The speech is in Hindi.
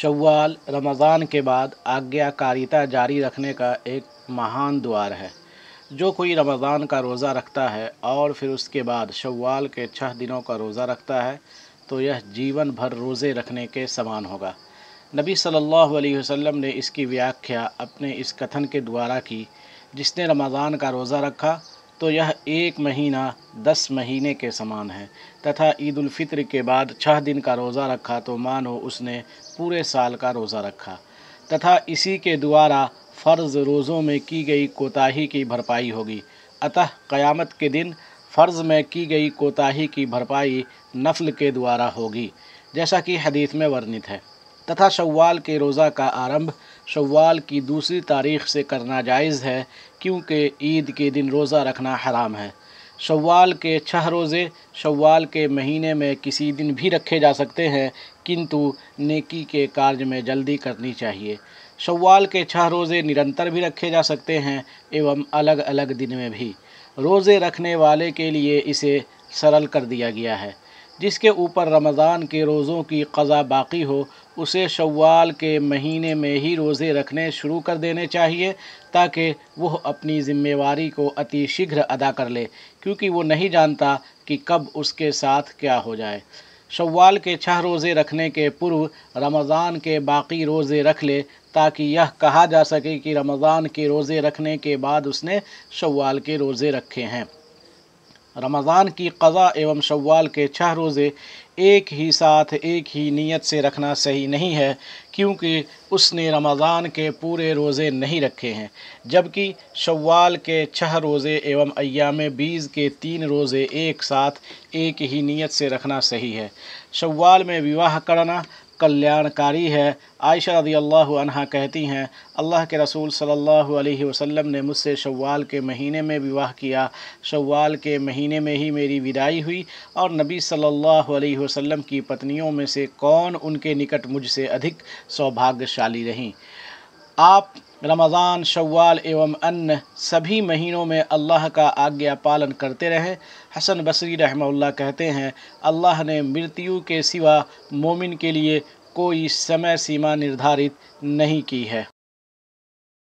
शव्वाल रमज़ान के बाद आज्ञाकारिता जारी रखने का एक महान द्वार है जो कोई रमज़ान का रोज़ा रखता है और फिर उसके बाद शव्वाल के छः दिनों का रोज़ा रखता है तो यह जीवन भर रोज़े रखने के समान होगा नबी सल्लल्लाहु अलैहि वसल्लम ने इसकी व्याख्या अपने इस कथन के द्वारा की जिसने रमज़ान का रोज़ा रखा तो यह एक महीना दस महीने के समान है तथा फितर के बाद छह दिन का रोज़ा रखा तो मानो उसने पूरे साल का रोज़ा रखा तथा इसी के द्वारा फ़र्ज़ रोज़ों में की गई कोताही की भरपाई होगी अतः क़यामत के दिन फ़र्ज़ में की गई कोताही की भरपाई नफल के द्वारा होगी जैसा कि हदीस में वर्णित है तथा शव्वाल के रोज़ा का आरंभ शवाल की दूसरी तारीख से करना जायज़ है क्योंकि ईद के दिन रोज़ा रखना हराम है शवाल के छह रोज़े शवाल के महीने में किसी दिन भी रखे जा सकते हैं किंतु नेकी के कार्य में जल्दी करनी चाहिए शवाल के छह रोज़े निरंतर भी रखे जा सकते हैं एवं अलग अलग दिन में भी रोज़े रखने वाले के लिए इसे सरल कर दिया गया है जिसके ऊपर रमज़ान के रोज़ों की कज़ा बाकी हो उसे शवाल के महीने में ही रोज़े रखने शुरू कर देने चाहिए ताकि वह अपनी जिम्मेवारी को अति शीघ्र अदा कर ले क्योंकि वो नहीं जानता कि कब उसके साथ क्या हो जाए शवाल के छह रोज़े रखने के पूर्व रमज़ान के बाकी रोज़े रख ले ताकि यह कहा जा सके कि रमज़ान के रोज़े रखने के बाद उसने शवाल के रोज़े रखे हैं रमज़ान की क़ज़ा एवं शवाल के छह रोज़े एक ही साथ एक ही नीयत से रखना सही नहीं है क्योंकि उसने रमज़ान के पूरे रोज़े नहीं रखे हैं जबकि शवाल के छह रोज़े एवं अयाम बीज के तीन रोज़े एक साथ एक ही नीयत से रखना सही है शवाल में विवाह करना कल्याणकारी है आयशा रदी अल्लाह कहती हैं अल्लाह के रसूल सल्लल्लाहु अलैहि वसल्लम ने मुझसे शव्वाल के महीने में विवाह किया शव्वाल के महीने में ही मेरी विदाई हुई और नबी सल्लल्लाहु अलैहि वसल्लम की पत्नियों में से कौन उनके निकट मुझसे अधिक सौभाग्यशाली रहीं आप रमज़ान शव्वाल एवं अन्य सभी महीनों में अल्लाह का आज्ञा पालन करते रहें हसन बसरी रहमल्ला कहते हैं अल्लाह ने मृत्यु के सिवा मोमिन के लिए कोई समय सीमा निर्धारित नहीं की है